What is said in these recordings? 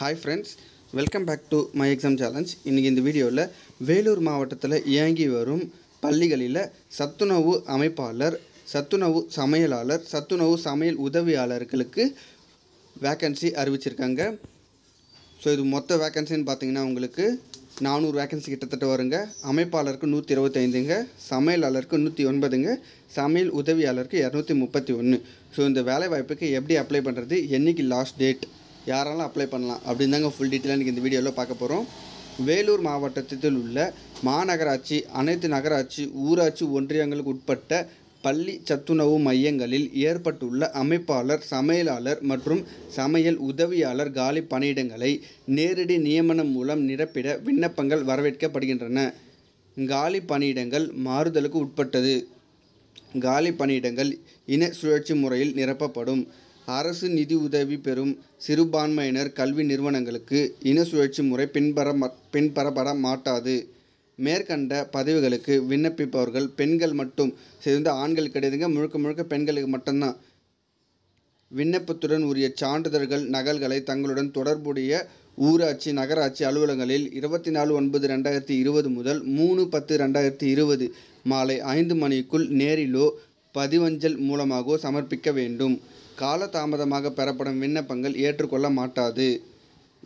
hi friends welcome back to my exam challenge இன்றைக்கி இந்த வீடியோவில் வேலூர் மாவட்டத்தில் இயங்கி வரும் பள்ளிகளில் சத்துணவு அமைப்பாளர் சத்துணவு சமையலாளர் சத்துணவு சமையல் உதவியாளர்களுக்கு வேக்கன்சி அறிவிச்சிருக்காங்க ஸோ இது மொத்த வேக்கன்சின்னு பார்த்தீங்கன்னா உங்களுக்கு நானூறு வேக்கன்சி கிட்டத்தட்ட வருங்க அமைப்பாளருக்கு நூற்றி இருபத்தைந்துங்க சமையலாளருக்கு நூற்றி ஒன்பதுங்க சமையல் உதவியாளருக்கு இரநூத்தி முப்பத்தி ஒன்று ஸோ இந்த வேலைவாய்ப்புக்கு எப்படி அப்ளை பண்ணுறது என்றைக்கு லாஸ்ட் டேட் யாராலும் அப்ளை பண்ணலாம் அப்படின்னு தாங்க ஃபுல் டீட்டெயிலாக இந்த வீடியோவில் பார்க்க போகிறோம் வேலூர் மாவட்டத்தில் உள்ள மாநகராட்சி அனைத்து நகராட்சி ஊராட்சி ஒன்றியங்களுக்கு உட்பட்ட பள்ளி சத்துணவு மையங்களில் ஏற்பட்டுள்ள அமைப்பாளர் சமையலாளர் மற்றும் சமையல் உதவியாளர் காலி பணியிடங்களை நேரடி நியமனம் மூலம் நிரப்பிட விண்ணப்பங்கள் வரவேற்கப்படுகின்றன காலி பணியிடங்கள் மாறுதலுக்கு உட்பட்டது காலி பணியிடங்கள் இன சுழற்சி முறையில் நிரப்பப்படும் அரசு நிதி உதவி பெறும் சிறுபான்மையினர் கல்வி நிறுவனங்களுக்கு இன சுழற்சி முறை பின்பற பின்பறப்பட மாட்டாது மேற்கண்ட பதவிகளுக்கு விண்ணப்பிப்பவர்கள் பெண்கள் மட்டும் சேர்ந்த ஆண்கள் கிடையாதுங்க முழுக்க முழுக்க பெண்களுக்கு மட்டும்தான் விண்ணப்பத்துடன் உரிய சான்றிதழ்கள் நகல்களை தங்களுடன் தொடர்புடைய ஊராட்சி நகராட்சி அலுவலகங்களில் இருபத்தி நாலு ஒன்பது ரெண்டாயிரத்தி இருபது முதல் மூணு பத்து ரெண்டாயிரத்தி இருபது மாலை ஐந்து மணிக்குள் நேரிலோ பதிவஞ்சல் மூலமாகவோ சமர்ப்பிக்க வேண்டும் காலதாமதமாக பெறப்படும் விண்ணப்பங்கள் ஏற்றுக்கொள்ள மாட்டாது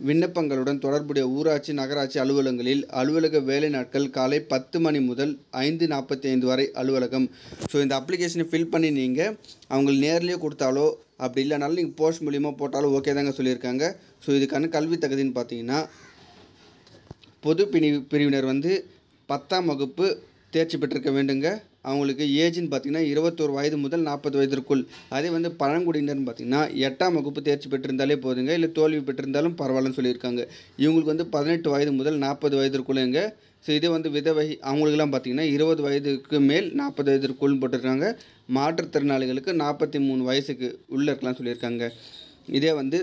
விண்ணப்பங்களுடன் தொடர்புடைய ஊராட்சி நகராட்சி அலுவலகங்களில் அலுவலக வேலை நாட்கள் காலை பத்து மணி முதல் ஐந்து நாற்பத்தி ஐந்து வரை அலுவலகம் ஸோ இந்த அப்ளிகேஷனை ஃபில் பண்ணி நீங்கள் அவங்களுக்கு நேர்லேயே கொடுத்தாலோ அப்படி இல்லைனாலும் நீங்கள் போஸ்ட் மூலியமாக போட்டாலும் ஓகே தாங்க சொல்லியிருக்காங்க ஸோ இதுக்கான கல்வி தகுதின்னு பார்த்தீங்கன்னா பொது பிரிவினர் வந்து பத்தாம் வகுப்பு தேர்ச்சி பெற்றிருக்க வேண்டுங்க அவங்களுக்கு ஏஜ்னு பார்த்திங்கன்னா இருபத்தோரு வயது முதல் நாற்பது வயதிற்குள் அதே வந்து பழங்குடியினர்னு பார்த்திங்கன்னா எட்டாம் வகுப்பு தேர்ச்சி பெற்றிருந்தாலே போதுங்க இல்லை தோல்வி பெற்றிருந்தாலும் பரவாயில்லன்னு சொல்லியிருக்காங்க இவங்களுக்கு வந்து பதினெட்டு வயது முதல் நாற்பது வயதிற்குள்ளேங்க ஸோ இதே வந்து விதவை அவங்களுக்குலாம் பார்த்திங்கன்னா இருபது வயதுக்கு மேல் நாற்பது வயதிற்குள்னு போட்டிருக்காங்க மாற்றுத்திறனாளிகளுக்கு நாற்பத்தி மூணு வயசுக்கு உள்ளே இருக்கலாம் சொல்லியிருக்காங்க இதே வந்து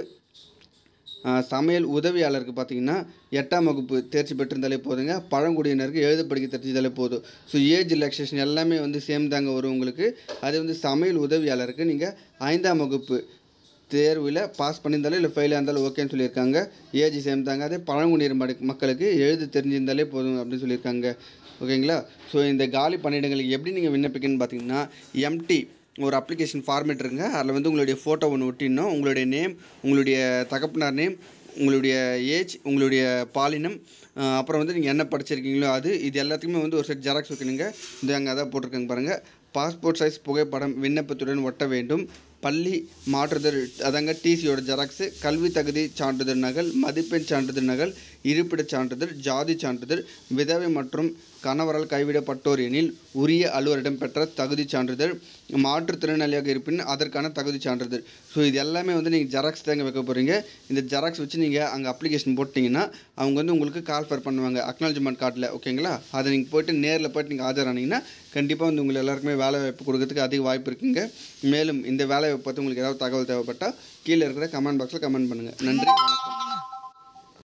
சமையல் உதவியாளருக்கு பார்த்தீங்கன்னா எட்டாம் வகுப்பு தேர்ச்சி பெற்றிருந்தாலே போதுங்க பழங்குடியினருக்கு எழுத படிக்க தெரிஞ்சிருந்தாலே போதும் ஸோ ஏஜ் ரிலாக்ஸேஷன் எல்லாமே வந்து சேம் தாங்க வரும் உங்களுக்கு அதே வந்து சமையல் உதவியாளருக்கு நீங்கள் ஐந்தாம் வகுப்பு தேர்வில் பாஸ் பண்ணியிருந்தாலும் இல்லை ஃபெயிலாக இருந்தாலும் ஓகேன்னு சொல்லியிருக்காங்க ஏஜ் சேம் தாங்க அதே பழங்குடியர் மக்களுக்கு எழுத தெரிஞ்சிருந்தாலே போதும் அப்படின்னு சொல்லியிருக்காங்க ஓகேங்களா ஸோ இந்த காலி பணியிடங்களுக்கு எப்படி நீங்கள் விண்ணப்பிக்கணும்னு பார்த்தீங்கன்னா எம்டி ஒரு அப்ளிகேஷன் ஃபார்மேட் இருங்க அதில் வந்து உங்களுடைய ஃபோட்டோ ஒன்று ஒட்டிடணும் உங்களுடைய நேம் உங்களுடைய தகப்பனார் நேம் உங்களுடைய ஏஜ் உங்களுடைய பாலினம் அப்புறம் வந்து நீங்கள் என்ன படிச்சிருக்கீங்களோ அது இது எல்லாத்துக்குமே வந்து ஒரு செட் ஜெராக்ஸ் வைக்கணுங்க இந்த அங்கே அதான் போட்டிருக்காங்க பாருங்கள் பாஸ்போர்ட் சைஸ் புகைப்படம் விண்ணப்பத்துடன் ஒட்ட வேண்டும் பள்ளி மாற்றுதல் அதாங்க டிசியோட ஜெராக்ஸு கல்வி தகுதி சான்றிதழ் நகல் மதிப்பெண் சான்றிதழ் நகல் இருப்பிட சான்றிதழ் ஜாதி சான்றிதழ் விதவை மற்றும் கணவரால் கைவிடப்பட்டோர் எனில் உரிய அலுவலரிடம் பெற்ற தகுதி சான்றிதழ் மாற்றுத்திறனாளியாக இருப்பின் அதற்கான தகுதி சான்றிதழ் ஸோ இது எல்லாமே வந்து நீங்கள் ஜெராக்ஸ் தேங்க வைக்க போகிறீங்க இந்த ஜெராக்ஸ் வச்சு நீங்கள் அங்கே அப்ளிகேஷன் போட்டிங்கன்னா அவங்க வந்து உங்களுக்கு கால்ஃபர் பண்ணுவாங்க அக்னாலஜ்மெண்ட் கார்டில் ஓகேங்களா அதை நீங்கள் போய்ட்டு நேரில் போய்ட்டு நீங்கள் ஆனீங்கன்னா கண்டிப்பாக வந்து உங்களுக்கு எல்லாருக்குமே வேலை வாய்ப்பு கொடுக்கறதுக்கு அதிக வாய்ப்பு இருக்குங்க மேலும் இந்த வேலை வாய்ப்பு பற்றி உங்களுக்கு ஏதாவது தகவல் தேவைப்பட்டால் கீழே இருக்கிற கமெண்ட் பாக்ஸில் கமெண்ட் பண்ணுங்கள் நன்றி வணக்கம்